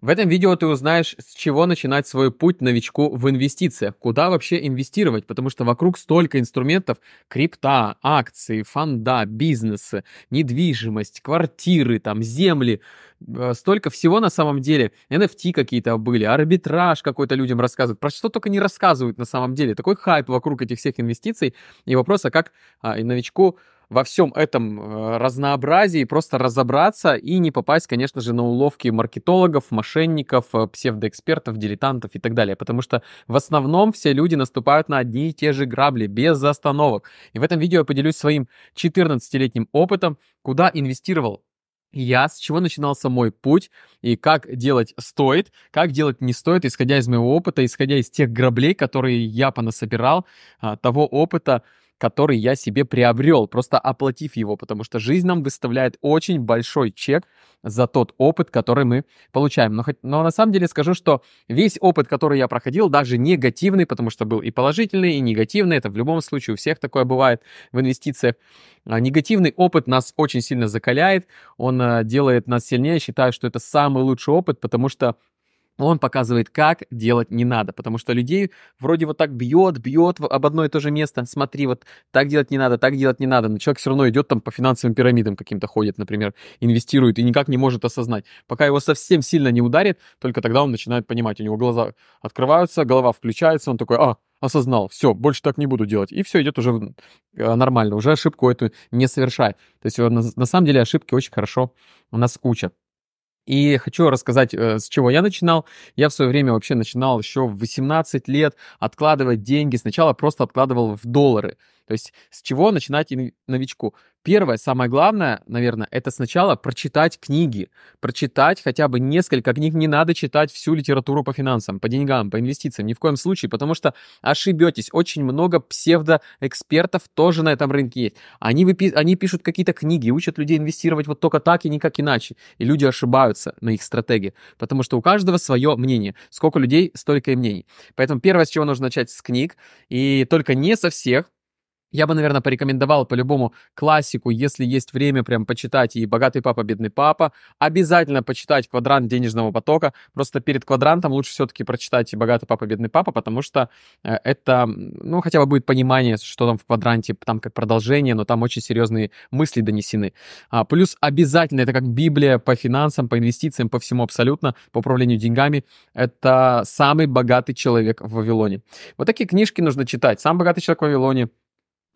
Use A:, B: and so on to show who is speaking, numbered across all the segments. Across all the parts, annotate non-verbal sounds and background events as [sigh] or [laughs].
A: В этом видео ты узнаешь, с чего начинать свой путь новичку в инвестициях, куда вообще инвестировать, потому что вокруг столько инструментов, крипта, акции, фонда, бизнесы, недвижимость, квартиры, там, земли, э, столько всего на самом деле, NFT какие-то были, арбитраж какой-то людям рассказывают, про что только не рассказывают на самом деле, такой хайп вокруг этих всех инвестиций, и вопрос, а как а, и новичку во всем этом э, разнообразии просто разобраться и не попасть, конечно же, на уловки маркетологов, мошенников, э, псевдоэкспертов, дилетантов и так далее. Потому что в основном все люди наступают на одни и те же грабли без остановок. И в этом видео я поделюсь своим 14-летним опытом, куда инвестировал я, с чего начинался мой путь и как делать стоит, как делать не стоит, исходя из моего опыта, исходя из тех граблей, которые я понасобирал, а, того опыта, который я себе приобрел, просто оплатив его, потому что жизнь нам выставляет очень большой чек за тот опыт, который мы получаем. Но, хоть, но на самом деле скажу, что весь опыт, который я проходил, даже негативный, потому что был и положительный, и негативный, это в любом случае у всех такое бывает в инвестициях. А негативный опыт нас очень сильно закаляет, он э, делает нас сильнее, считаю, что это самый лучший опыт, потому что он показывает, как делать не надо, потому что людей вроде вот так бьет, бьет об одно и то же место, смотри, вот так делать не надо, так делать не надо, но человек все равно идет там по финансовым пирамидам каким-то ходит, например, инвестирует и никак не может осознать. Пока его совсем сильно не ударит, только тогда он начинает понимать, у него глаза открываются, голова включается, он такой, а, осознал, все, больше так не буду делать. И все идет уже э, нормально, уже ошибку эту не совершает. То есть э, на, на самом деле ошибки очень хорошо нас куча. И хочу рассказать, э, с чего я начинал. Я в свое время вообще начинал еще в 18 лет откладывать деньги. Сначала просто откладывал в доллары. То есть с чего начинать новичку? Первое, самое главное, наверное, это сначала прочитать книги. Прочитать хотя бы несколько книг. Не надо читать всю литературу по финансам, по деньгам, по инвестициям. Ни в коем случае, потому что ошибетесь. Очень много псевдоэкспертов тоже на этом рынке есть. Они, выпи... Они пишут какие-то книги, учат людей инвестировать вот только так и никак иначе. И люди ошибаются на их стратегии, потому что у каждого свое мнение. Сколько людей, столько и мнений. Поэтому первое, с чего нужно начать, с книг. И только не со всех я бы, наверное, порекомендовал по-любому классику, если есть время прям почитать и «Богатый папа, бедный папа». Обязательно почитать «Квадрант денежного потока». Просто перед «Квадрантом» лучше все-таки прочитать и «Богатый папа, бедный папа», потому что э, это, ну, хотя бы будет понимание, что там в «Квадранте», там как продолжение, но там очень серьезные мысли донесены. А, плюс обязательно, это как Библия по финансам, по инвестициям, по всему абсолютно, по управлению деньгами. Это самый богатый человек в Вавилоне. Вот такие книжки нужно читать. «Сам богатый человек в Вавилоне»,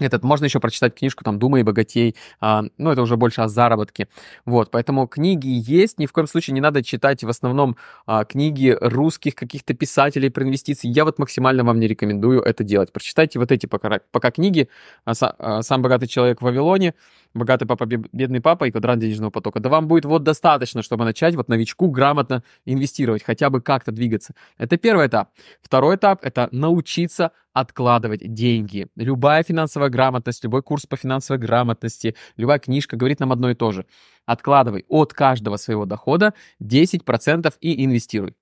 A: этот можно еще прочитать книжку там «Думай и богатей», а, ну это уже больше о заработке, вот, поэтому книги есть, ни в коем случае не надо читать в основном а, книги русских каких-то писателей про инвестиции, я вот максимально вам не рекомендую это делать, прочитайте вот эти пока, пока книги а, а, «Сам богатый человек в Вавилоне», «Богатый папа, бедный папа» и «Квадрант денежного потока», да вам будет вот достаточно, чтобы начать вот новичку грамотно инвестировать, хотя бы как-то двигаться, это первый этап, второй этап это научиться откладывать деньги. Любая финансовая грамотность, любой курс по финансовой грамотности, любая книжка говорит нам одно и то же. Откладывай от каждого своего дохода 10% и инвестируй.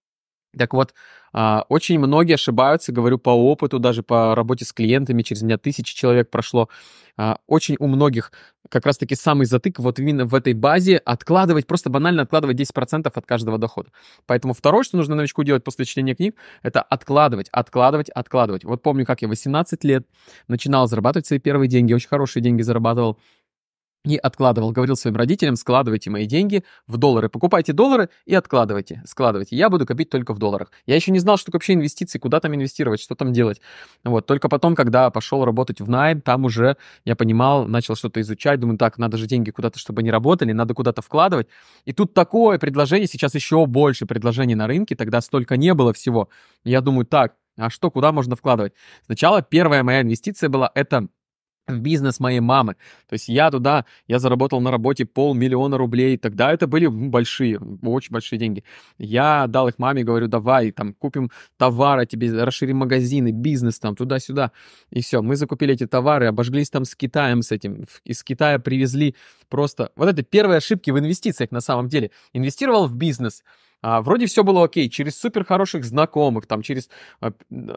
A: Так вот, а, очень многие ошибаются, говорю по опыту, даже по работе с клиентами, через меня тысячи человек прошло. А, очень у многих как раз-таки самый затык вот именно в этой базе откладывать, просто банально откладывать 10% от каждого дохода. Поэтому второе, что нужно новичку делать после чтения книг, это откладывать, откладывать, откладывать. Вот помню, как я 18 лет начинал зарабатывать свои первые деньги, очень хорошие деньги зарабатывал, и откладывал. Говорил своим родителям, складывайте мои деньги в доллары, покупайте доллары и откладывайте, складывайте. Я буду копить только в долларах. Я еще не знал, что вообще инвестиции, куда там инвестировать, что там делать. Вот, только потом, когда пошел работать в найм, там уже я понимал, начал что-то изучать, думаю, так, надо же деньги куда-то, чтобы они работали, надо куда-то вкладывать. И тут такое предложение, сейчас еще больше предложений на рынке, тогда столько не было всего. Я думаю, так, а что, куда можно вкладывать? Сначала первая моя инвестиция была, это бизнес моей мамы. То есть я туда, я заработал на работе полмиллиона рублей. Тогда это были большие, очень большие деньги. Я дал их маме, говорю, давай, там, купим товары а тебе, расширим магазины, бизнес там, туда-сюда. И все, мы закупили эти товары, обожглись там с Китаем с этим. Из Китая привезли просто... Вот это первые ошибки в инвестициях на самом деле. Инвестировал в бизнес — а, вроде все было окей, через супер хороших знакомых, там, через а,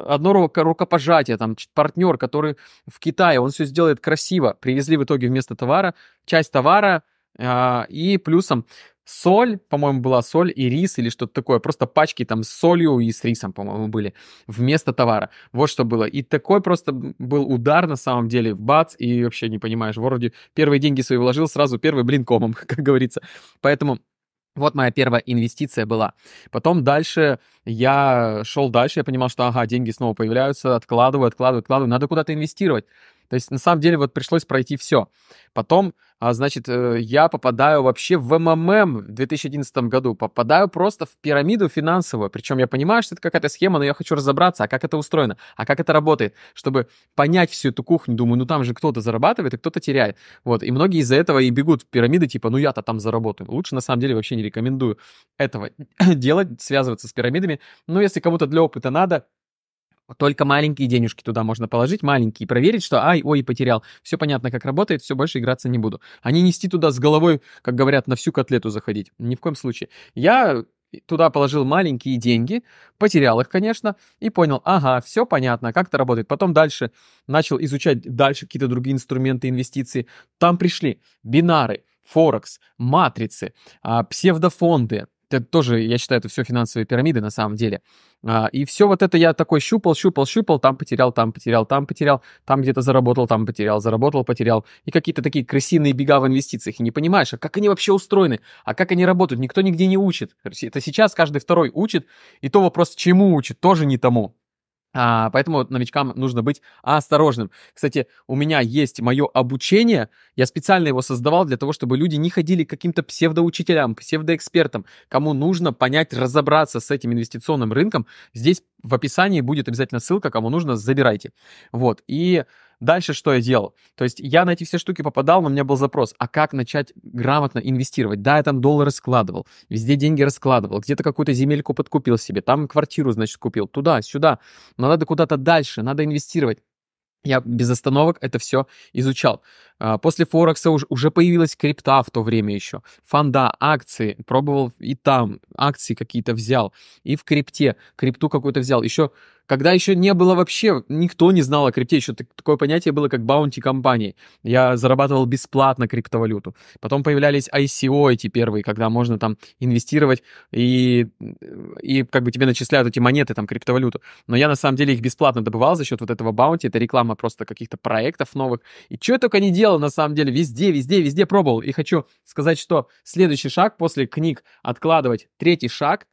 A: одно рукопожатие, там, партнер, который в Китае, он все сделает красиво. Привезли в итоге вместо товара часть товара а, и плюсом соль, по-моему, была соль и рис или что-то такое. Просто пачки там с солью и с рисом, по-моему, были вместо товара. Вот что было. И такой просто был удар на самом деле в бац, и вообще не понимаешь, вроде первые деньги свои вложил, сразу первый блин комом, [laughs] как говорится. Поэтому вот моя первая инвестиция была. Потом дальше я шел дальше, я понимал, что ага, деньги снова появляются, откладываю, откладываю, откладываю, надо куда-то инвестировать. То есть, на самом деле, вот пришлось пройти все. Потом, а, значит, э, я попадаю вообще в МММ в 2011 году, попадаю просто в пирамиду финансовую. Причем я понимаю, что это какая-то схема, но я хочу разобраться, а как это устроено, а как это работает, чтобы понять всю эту кухню. Думаю, ну там же кто-то зарабатывает, и кто-то теряет. Вот, и многие из-за этого и бегут в пирамиды, типа, ну я-то там заработаю. Лучше, на самом деле, вообще не рекомендую этого [clears throat] делать, связываться с пирамидами. Но ну, если кому-то для опыта надо, только маленькие денежки туда можно положить, маленькие, проверить, что ай, ой, потерял. Все понятно, как работает, все, больше играться не буду. А не нести туда с головой, как говорят, на всю котлету заходить. Ни в коем случае. Я э, туда положил маленькие деньги, потерял их, конечно, и понял, ага, все понятно, как это работает. Потом дальше начал изучать дальше какие-то другие инструменты инвестиций. Там пришли бинары, Форекс, матрицы, а, псевдофонды, это тоже, я считаю, это все финансовые пирамиды на самом деле. А, и все вот это я такой щупал, щупал, щупал, там потерял, там потерял, там потерял, там где-то заработал, там потерял, заработал, потерял. И какие-то такие крысиные бега в инвестициях. И не понимаешь, а как они вообще устроены, а как они работают, никто нигде не учит. Это сейчас каждый второй учит, и то вопрос, чему учит, тоже не тому. А, поэтому новичкам нужно быть осторожным. Кстати, у меня есть мое обучение. Я специально его создавал для того, чтобы люди не ходили к каким-то псевдоучителям, псевдоэкспертам, кому нужно понять, разобраться с этим инвестиционным рынком. Здесь в описании будет обязательно ссылка, кому нужно, забирайте. Вот. И Дальше что я делал? То есть я на эти все штуки попадал, но у меня был запрос, а как начать грамотно инвестировать? Да, я там доллары складывал, везде деньги раскладывал, где-то какую-то земельку подкупил себе, там квартиру, значит, купил, туда, сюда. Но надо куда-то дальше, надо инвестировать. Я без остановок это все изучал. А, после Форекса уже появилась крипта в то время еще. Фонда, акции. Пробовал и там акции какие-то взял. И в крипте. Крипту какую-то взял. Еще когда еще не было вообще, никто не знал о крипте, еще такое понятие было, как баунти компании. Я зарабатывал бесплатно криптовалюту. Потом появлялись ICO эти первые, когда можно там инвестировать и, и как бы тебе начисляют эти монеты, там, криптовалюту. Но я на самом деле их бесплатно добывал за счет вот этого баунти, это реклама просто каких-то проектов новых. И что я только не делал, на самом деле, везде, везде, везде пробовал. И хочу сказать, что следующий шаг после книг откладывать, третий шаг,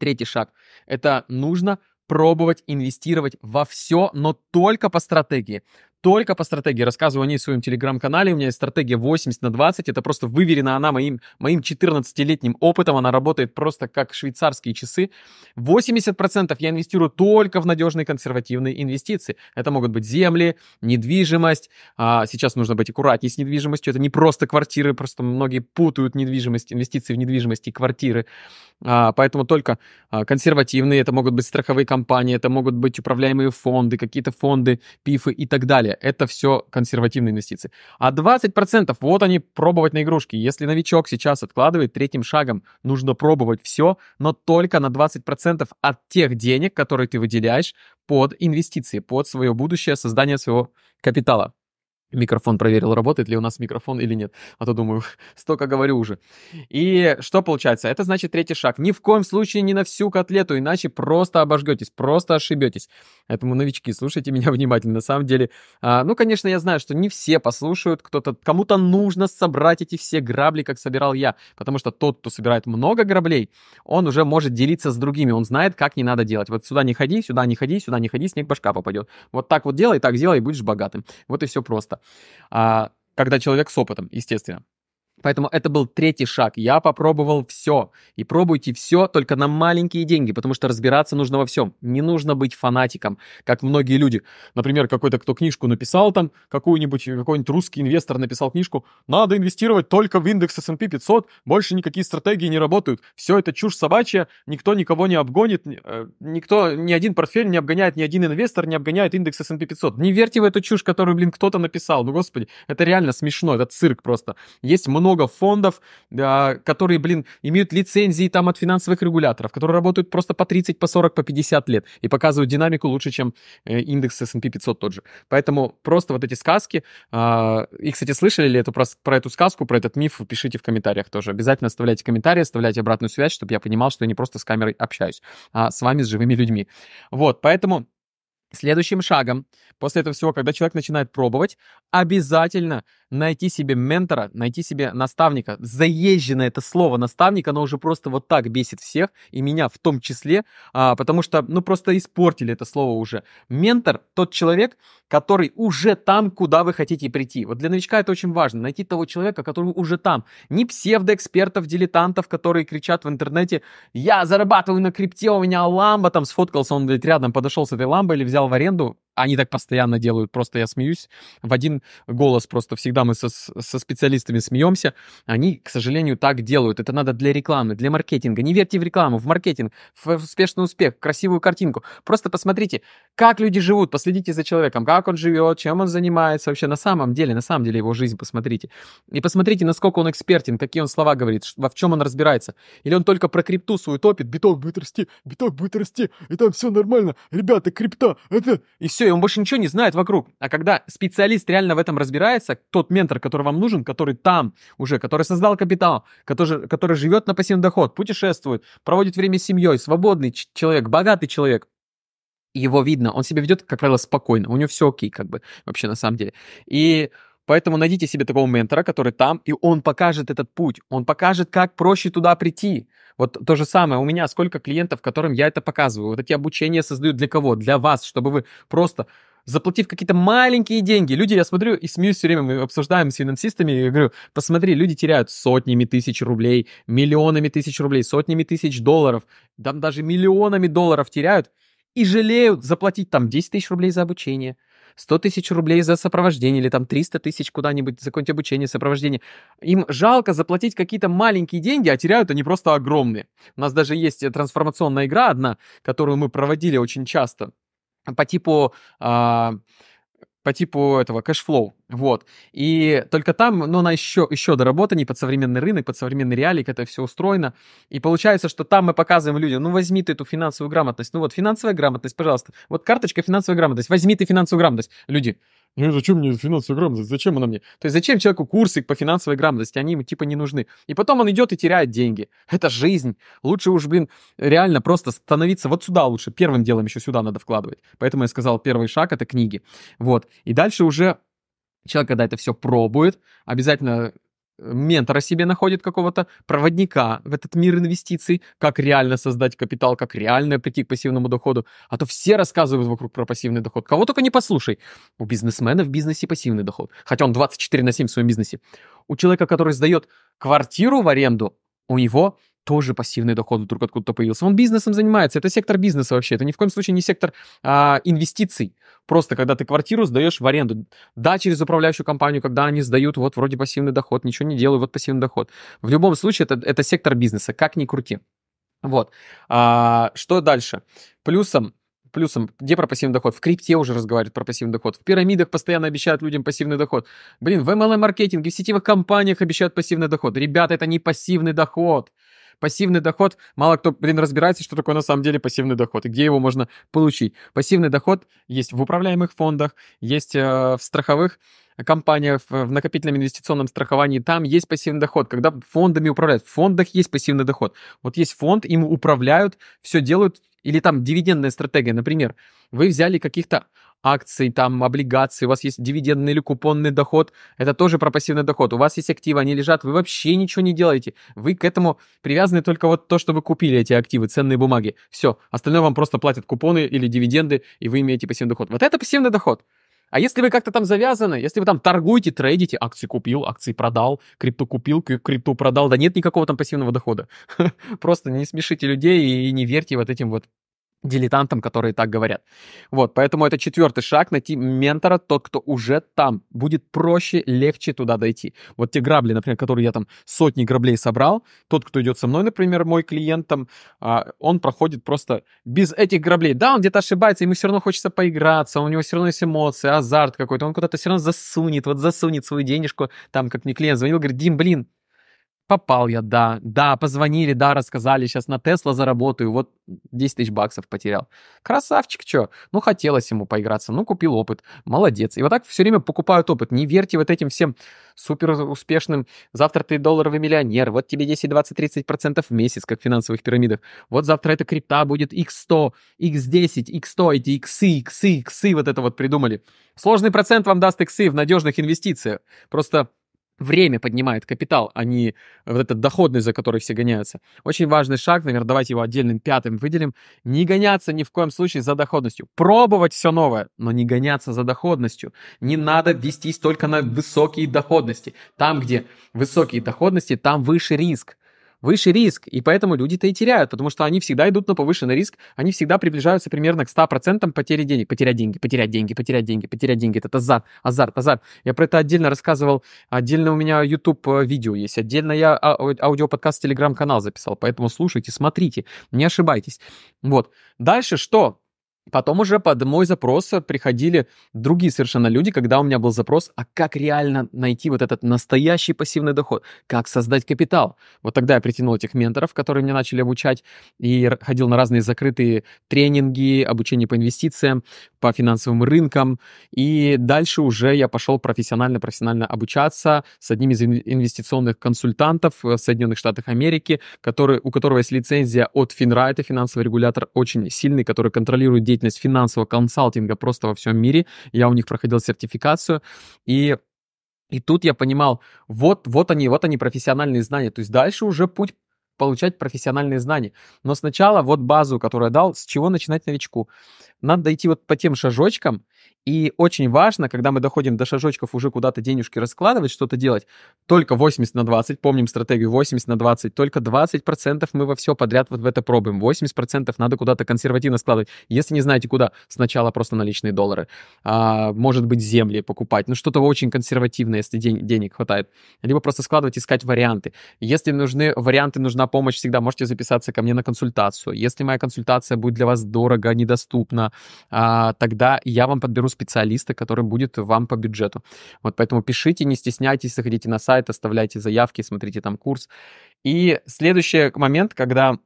A: третий шаг, это нужно пробовать инвестировать во все, но только по стратегии. Только по стратегии. Рассказываю о ней в своем телеграм-канале. У меня есть стратегия 80 на 20. Это просто выверена она моим, моим 14-летним опытом. Она работает просто как швейцарские часы. 80% я инвестирую только в надежные консервативные инвестиции. Это могут быть земли, недвижимость. А сейчас нужно быть аккуратнее с недвижимостью. Это не просто квартиры, просто многие путают недвижимость, инвестиции в недвижимость и квартиры. А, поэтому только а, консервативные, это могут быть страховые компании, это могут быть управляемые фонды, какие-то фонды, пифы и так далее. Это все консервативные инвестиции. А 20% вот они пробовать на игрушки. Если новичок сейчас откладывает, третьим шагом нужно пробовать все, но только на 20% от тех денег, которые ты выделяешь под инвестиции, под свое будущее, создание своего капитала. Микрофон проверил, работает ли у нас микрофон или нет. А то думаю, [laughs] столько говорю уже. И что получается? Это значит третий шаг. Ни в коем случае не на всю котлету, иначе просто обожгетесь, просто ошибетесь. Поэтому, новички, слушайте меня [laughs] внимательно. На самом деле, а, ну, конечно, я знаю, что не все послушают. Кто-то, кому-то нужно собрать эти все грабли, как собирал я. Потому что тот, кто собирает много граблей, он уже может делиться с другими. Он знает, как не надо делать. Вот сюда не ходи, сюда не ходи, сюда не ходи, снег башка попадет. Вот так вот делай, так делай, и будешь богатым. Вот и все просто. А Когда человек с опытом, естественно. Поэтому это был третий шаг. Я попробовал все. И пробуйте все только на маленькие деньги, потому что разбираться нужно во всем. Не нужно быть фанатиком, как многие люди. Например, какой-то, кто книжку написал там, какую-нибудь, какой-нибудь русский инвестор написал книжку, надо инвестировать только в индекс S&P 500, больше никакие стратегии не работают. Все это чушь собачья, никто никого не обгонит, э, никто, ни один портфель не обгоняет, ни один инвестор не обгоняет индекс S&P 500. Не верьте в эту чушь, которую, блин, кто-то написал. Ну, господи, это реально смешно, это цирк просто. Есть много много фондов, которые, блин, имеют лицензии там от финансовых регуляторов, которые работают просто по 30, по 40, по 50 лет и показывают динамику лучше, чем э, индекс S&P 500 тот же. Поэтому просто вот эти сказки, а, и, кстати, слышали ли это про, про эту сказку, про этот миф, пишите в комментариях тоже. Обязательно оставляйте комментарии, оставляйте обратную связь, чтобы я понимал, что я не просто с камерой общаюсь, а с вами, с живыми людьми. Вот, поэтому Следующим шагом, после этого всего, когда человек начинает пробовать, обязательно найти себе ментора, найти себе наставника. Заезженное это слово наставник, оно уже просто вот так бесит всех, и меня в том числе, а, потому что, ну, просто испортили это слово уже. Ментор — тот человек, который уже там, куда вы хотите прийти. Вот для новичка это очень важно, найти того человека, который уже там. Не псевдоэкспертов, дилетантов, которые кричат в интернете, я зарабатываю на крипте, у меня ламба, там сфоткался он, блядь, рядом подошел с этой ламбой или взял в аренду, они так постоянно делают, просто я смеюсь. В один голос просто всегда мы со, со специалистами смеемся. Они, к сожалению, так делают. Это надо для рекламы, для маркетинга. Не верьте в рекламу, в маркетинг, в успешный успех, в красивую картинку. Просто посмотрите, как люди живут, последите за человеком, как он живет, чем он занимается вообще на самом деле, на самом деле его жизнь посмотрите. И посмотрите, насколько он экспертен, какие он слова говорит, во в чем он разбирается. Или он только про крипту свою топит, биток будет расти, биток будет расти, и там все нормально, ребята, крипта, это... И все, все, и он больше ничего не знает вокруг. А когда специалист реально в этом разбирается, тот ментор, который вам нужен, который там уже, который создал капитал, который, который живет на пассивный доход, путешествует, проводит время с семьей, свободный человек, богатый человек, его видно, он себя ведет, как правило, спокойно, у него все окей, как бы, вообще, на самом деле. И Поэтому найдите себе такого ментора, который там, и он покажет этот путь. Он покажет, как проще туда прийти. Вот то же самое у меня. Сколько клиентов, которым я это показываю. Вот эти обучения создаю для кого? Для вас, чтобы вы просто заплатив какие-то маленькие деньги. Люди, я смотрю и смеюсь все время, мы обсуждаем с финансистами, и говорю, посмотри, люди теряют сотнями тысяч рублей, миллионами тысяч рублей, сотнями тысяч долларов, там даже миллионами долларов теряют и жалеют заплатить там 10 тысяч рублей за обучение, 100 тысяч рублей за сопровождение или там 300 тысяч куда-нибудь за какое-нибудь обучение, сопровождение. Им жалко заплатить какие-то маленькие деньги, а теряют они просто огромные. У нас даже есть э, трансформационная игра одна, которую мы проводили очень часто по типу... Э, по типу этого кэшфлоу, вот. И только там, но ну, она еще, еще доработана, не под современный рынок, под современный реалий, как это все устроено. И получается, что там мы показываем людям, ну, возьми ты эту финансовую грамотность, ну, вот финансовая грамотность, пожалуйста, вот карточка финансовая грамотность, возьми ты финансовую грамотность. Люди, ну зачем мне финансовая грамотность? Зачем она мне? То есть зачем человеку курсы по финансовой грамотности? Они ему типа не нужны. И потом он идет и теряет деньги. Это жизнь. Лучше уж, блин, реально просто становиться вот сюда лучше. Первым делом еще сюда надо вкладывать. Поэтому я сказал, первый шаг — это книги. Вот. И дальше уже Человек, когда это все пробует, обязательно ментора себе находит какого-то проводника в этот мир инвестиций, как реально создать капитал, как реально прийти к пассивному доходу. А то все рассказывают вокруг про пассивный доход. Кого только не послушай. У бизнесмена в бизнесе пассивный доход. Хотя он 24 на 7 в своем бизнесе. У человека, который сдает квартиру в аренду, у него тоже пассивный доход вдруг откуда-то появился. Он бизнесом занимается, это сектор бизнеса вообще, это ни в коем случае не сектор а, инвестиций. Просто когда ты квартиру сдаешь в аренду, да, через управляющую компанию, когда они сдают, вот вроде пассивный доход, ничего не делаю, вот пассивный доход. В любом случае это, это сектор бизнеса, как ни крути. Вот. А, что дальше? Плюсом плюсом. Где про пассивный доход? В крипте уже разговаривают про пассивный доход. В пирамидах постоянно обещают людям пассивный доход. Блин, в MLM-маркетинге, в сетевых компаниях обещают пассивный доход. Ребята, это не пассивный доход. Пассивный доход, мало кто, блин, разбирается, что такое на самом деле пассивный доход и где его можно получить. Пассивный доход есть в управляемых фондах, есть э, в страховых компаниях, в накопительном инвестиционном страховании, там есть пассивный доход, когда фондами управляют. В фондах есть пассивный доход. Вот есть фонд, им управляют, все делают, или там дивидендная стратегия, например, вы взяли каких-то акций, там, облигаций, у вас есть дивидендный или купонный доход, это тоже про пассивный доход, у вас есть активы, они лежат, вы вообще ничего не делаете, вы к этому привязаны только вот то, что вы купили эти активы, ценные бумаги, все, остальное вам просто платят купоны или дивиденды, и вы имеете пассивный доход. Вот это пассивный доход. А если вы как-то там завязаны, если вы там торгуете, трейдите, акции купил, акции продал, крипту купил, крипту продал, да нет никакого там пассивного дохода. [laughs] Просто не смешите людей и не верьте вот этим вот дилетантам, которые так говорят. Вот, поэтому это четвертый шаг, найти ментора, тот, кто уже там. Будет проще, легче туда дойти. Вот те грабли, например, которые я там сотни граблей собрал, тот, кто идет со мной, например, мой клиент там, а, он проходит просто без этих граблей. Да, он где-то ошибается, ему все равно хочется поиграться, у него все равно есть эмоции, азарт какой-то, он куда-то все равно засунет, вот засунет свою денежку, там, как мне клиент звонил, говорит, Дим, блин, попал я, да, да, позвонили, да, рассказали, сейчас на Тесла заработаю, вот 10 тысяч баксов потерял. Красавчик, что? Ну, хотелось ему поиграться, ну, купил опыт, молодец. И вот так все время покупают опыт, не верьте вот этим всем супер успешным, завтра ты долларовый миллионер, вот тебе 10, 20, 30 процентов в месяц, как в финансовых пирамидах, вот завтра эта крипта будет x100, x10, x100, эти иксы, иксы, иксы, вот это вот придумали. Сложный процент вам даст иксы в надежных инвестициях, просто время поднимает капитал, а не э, вот этот доходность, за которой все гоняются. Очень важный шаг, наверное, давайте его отдельным пятым выделим. Не гоняться ни в коем случае за доходностью. Пробовать все новое, но не гоняться за доходностью. Не надо вестись только на высокие доходности. Там, где высокие доходности, там выше риск выше риск, и поэтому люди-то и теряют, потому что они всегда идут на повышенный риск, они всегда приближаются примерно к 100% потери денег, потерять деньги, потерять деньги, потерять деньги, потерять деньги, это азарт, азарт, азарт. Я про это отдельно рассказывал, отдельно у меня YouTube э, видео есть, отдельно я а, аудиоподкаст, телеграм-канал записал, поэтому слушайте, смотрите, не ошибайтесь. Вот. Дальше что? Потом уже под мой запрос приходили другие совершенно люди, когда у меня был запрос, а как реально найти вот этот настоящий пассивный доход, как создать капитал. Вот тогда я притянул этих менторов, которые меня начали обучать, и ходил на разные закрытые тренинги, обучение по инвестициям, по финансовым рынкам. И дальше уже я пошел профессионально-профессионально обучаться с одним из инвестиционных консультантов э, в Соединенных Штатах Америки, который, у которого есть лицензия от FINRA, это финансовый регулятор очень сильный, который контролирует деятельность деятельность финансового консалтинга просто во всем мире. Я у них проходил сертификацию. И и тут я понимал, вот, вот они, вот они профессиональные знания. То есть дальше уже путь получать профессиональные знания. Но сначала вот базу, которую я дал, с чего начинать новичку. Надо идти вот по тем шажочкам, и очень важно, когда мы доходим до шажочков уже куда-то денежки раскладывать, что-то делать, только 80 на 20, помним стратегию 80 на 20, только 20% мы во все подряд вот в это пробуем, 80% надо куда-то консервативно складывать. Если не знаете куда, сначала просто наличные доллары, а, может быть, земли покупать, ну что-то очень консервативное, если день, денег хватает. Либо просто складывать, искать варианты. Если нужны варианты, нужна помощь, всегда можете записаться ко мне на консультацию. Если моя консультация будет для вас дорого, недоступна, соответственно, а, тогда я вам подберу специалиста, который будет вам по бюджету. Вот поэтому пишите, не стесняйтесь, заходите на сайт, оставляйте заявки, смотрите там курс. И следующий момент, когда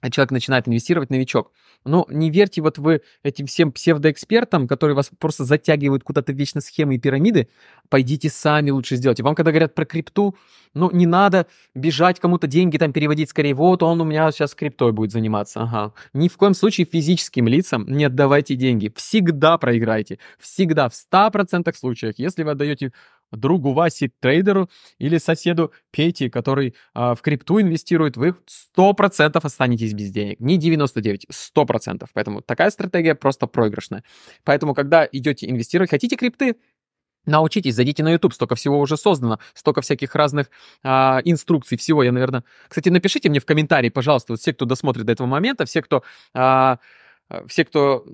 A: а человек начинает инвестировать, новичок. Но ну, не верьте вот вы этим всем псевдоэкспертам, которые вас просто затягивают куда-то вечно схемы и пирамиды. Пойдите сами лучше сделайте. Вам когда говорят про крипту, ну не надо бежать кому-то деньги там переводить скорее. Вот он у меня сейчас криптой будет заниматься. Ага. Ни в коем случае физическим лицам не отдавайте деньги. Всегда проиграете. Всегда. В 100% случаях, Если вы отдаете другу Васе трейдеру или соседу Пети, который э, в крипту инвестирует, вы 100% останетесь без денег. Не 99, 100%. Поэтому такая стратегия просто проигрышная. Поэтому, когда идете инвестировать, хотите крипты, научитесь, зайдите на YouTube, столько всего уже создано, столько всяких разных а, инструкций, всего я, наверное... Кстати, напишите мне в комментарии, пожалуйста, вот все, кто досмотрит до этого момента, все, кто... А, все, кто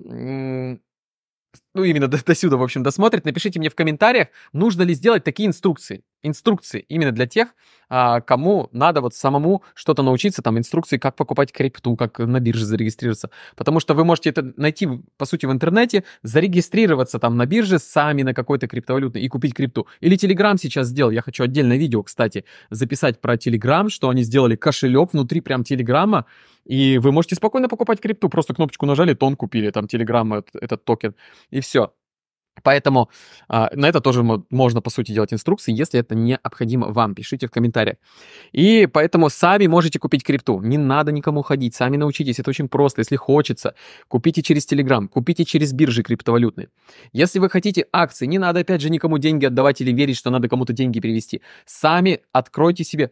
A: ну, именно до, до сюда, в общем, досмотрит, напишите мне в комментариях, нужно ли сделать такие инструкции. Инструкции именно для тех, а, кому надо вот самому что-то научиться, там, инструкции, как покупать крипту, как на бирже зарегистрироваться. Потому что вы можете это найти, по сути, в интернете, зарегистрироваться там на бирже сами на какой-то криптовалютной и купить крипту. Или Telegram сейчас сделал, я хочу отдельное видео, кстати, записать про Telegram, что они сделали кошелек внутри прям Телеграма, и вы можете спокойно покупать крипту, просто кнопочку нажали, тон купили, там, Telegram этот, этот токен, и все. Поэтому э, на это тоже можно, по сути, делать инструкции, если это необходимо вам. Пишите в комментариях. И поэтому сами можете купить крипту. Не надо никому ходить, сами научитесь. Это очень просто. Если хочется, купите через Telegram, купите через биржи криптовалютные. Если вы хотите акции, не надо, опять же, никому деньги отдавать или верить, что надо кому-то деньги перевести. Сами откройте себе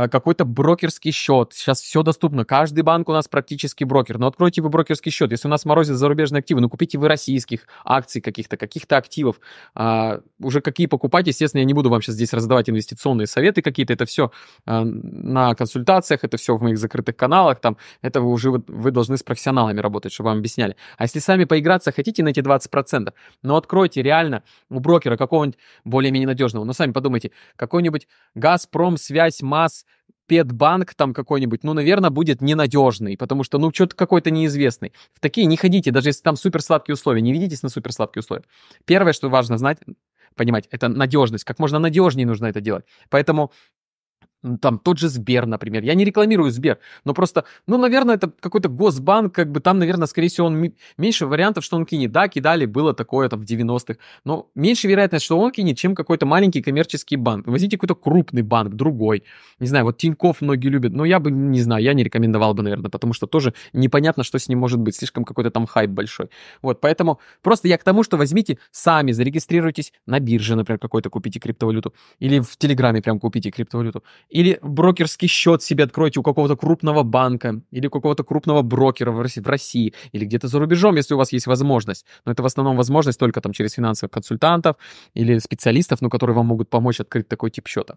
A: а, какой-то брокерский счет. Сейчас все доступно. Каждый банк у нас практически брокер. Но откройте вы брокерский счет. Если у нас морозят зарубежные активы, ну купите вы российских акций каких-то, каких-то активов. А, уже какие покупать, естественно, я не буду вам сейчас здесь раздавать инвестиционные советы какие-то. Это все а, на консультациях, это все в моих закрытых каналах. Там, это вы уже вы должны с профессионалами работать, чтобы вам объясняли. А если сами поиграться хотите на эти 20%, но ну, откройте реально у брокера какого-нибудь более-менее надежного. Но ну, сами подумайте, какой-нибудь Газпром, связь, МАЗ, Педбанк там какой-нибудь, ну, наверное, будет ненадежный, потому что, ну, что-то какой-то неизвестный. В такие не ходите, даже если там супер сладкие условия, не ведитесь на супер сладкие условия. Первое, что важно знать, понимать, это надежность. Как можно надежнее нужно это делать. Поэтому там тот же Сбер, например. Я не рекламирую Сбер, но просто, ну, наверное, это какой-то Госбанк, как бы там, наверное, скорее всего, он меньше вариантов, что он кинет. Да, кидали, было такое там в 90-х, но меньше вероятность, что он кинет, чем какой-то маленький коммерческий банк. Возьмите какой-то крупный банк, другой. Не знаю, вот Тиньков многие любят, но я бы, не знаю, я не рекомендовал бы, наверное, потому что тоже непонятно, что с ним может быть, слишком какой-то там хайп большой. Вот, поэтому просто я к тому, что возьмите сами, зарегистрируйтесь на бирже, например, какой-то купите криптовалюту, или в Телеграме прям купите криптовалюту или брокерский счет себе откройте у какого-то крупного банка или у какого-то крупного брокера в России, или где-то за рубежом, если у вас есть возможность. Но это в основном возможность только там через финансовых консультантов или специалистов, ну, которые вам могут помочь открыть такой тип счета.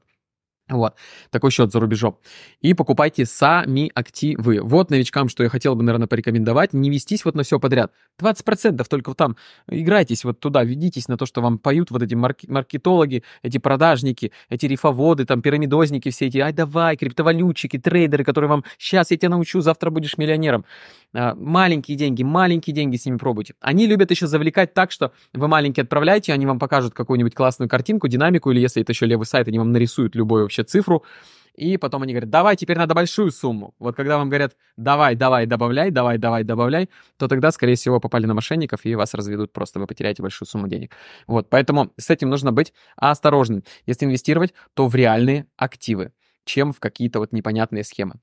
A: Вот, такой счет за рубежом. И покупайте сами активы. Вот новичкам, что я хотел бы, наверное, порекомендовать, не вестись вот на все подряд. 20% только вот там, играйтесь вот туда, ведитесь на то, что вам поют вот эти марк- маркетологи, эти продажники, эти рифоводы, там, пирамидозники все эти, ай, давай, криптовалютчики, трейдеры, которые вам, сейчас я тебя научу, завтра будешь миллионером. А, маленькие деньги, маленькие деньги с ними пробуйте. Они любят еще завлекать так, что вы маленькие отправляете, они вам покажут какую-нибудь классную картинку, динамику, или если это еще левый сайт, они вам нарисуют любой вообще вообще цифру. И потом они говорят, давай, теперь надо большую сумму. Вот когда вам говорят, давай, давай, добавляй, давай, давай, добавляй, то тогда, скорее всего, попали на мошенников, и вас разведут просто, вы потеряете большую сумму денег. Вот, поэтому с этим нужно быть осторожным. Если инвестировать, то в реальные активы, чем в какие-то вот непонятные схемы.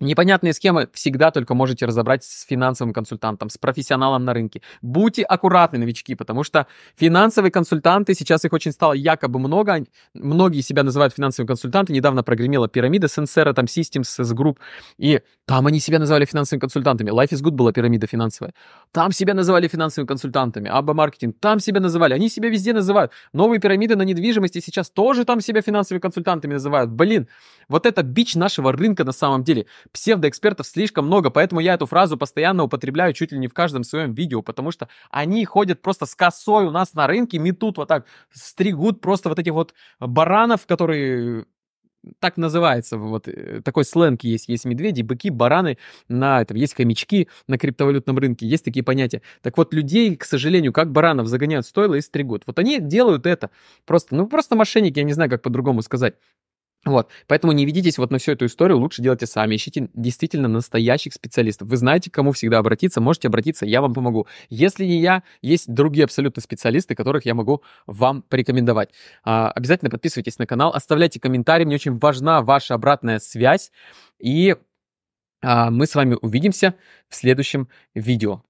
A: Непонятные схемы всегда только можете разобрать с финансовым консультантом, с профессионалом на рынке. Будьте аккуратны, новички, потому что финансовые консультанты, сейчас их очень стало якобы много, многие себя называют финансовыми консультантами, недавно прогремела пирамида Сенсера, там Systems, S-Group, и там они себя называли финансовыми консультантами. Life is Good была пирамида финансовая. Там себя называли финансовыми консультантами, Абба Маркетинг, там себя называли, они себя везде называют. Новые пирамиды на недвижимости сейчас тоже там себя финансовыми консультантами называют. Блин, вот это бич нашего рынка на самом деле. Псевдоэкспертов слишком много, поэтому я эту фразу постоянно употребляю чуть ли не в каждом своем видео, потому что они ходят просто с косой у нас на рынке, метут вот так, стригут просто вот этих вот баранов, которые так называется, вот э, такой сленг есть, есть медведи, быки, бараны, на этом есть хомячки на криптовалютном рынке, есть такие понятия. Так вот, людей, к сожалению, как баранов загоняют в стойло и стригут. Вот они делают это. Просто, ну, просто мошенники, я не знаю, как по-другому сказать. Вот. Поэтому не ведитесь вот на всю эту историю, лучше делайте сами. Ищите действительно настоящих специалистов. Вы знаете, к кому всегда обратиться, можете обратиться, я вам помогу. Если не я, есть другие абсолютно специалисты, которых я могу вам порекомендовать. А, обязательно подписывайтесь на канал, оставляйте комментарии, мне очень важна ваша обратная связь. И а, мы с вами увидимся в следующем видео.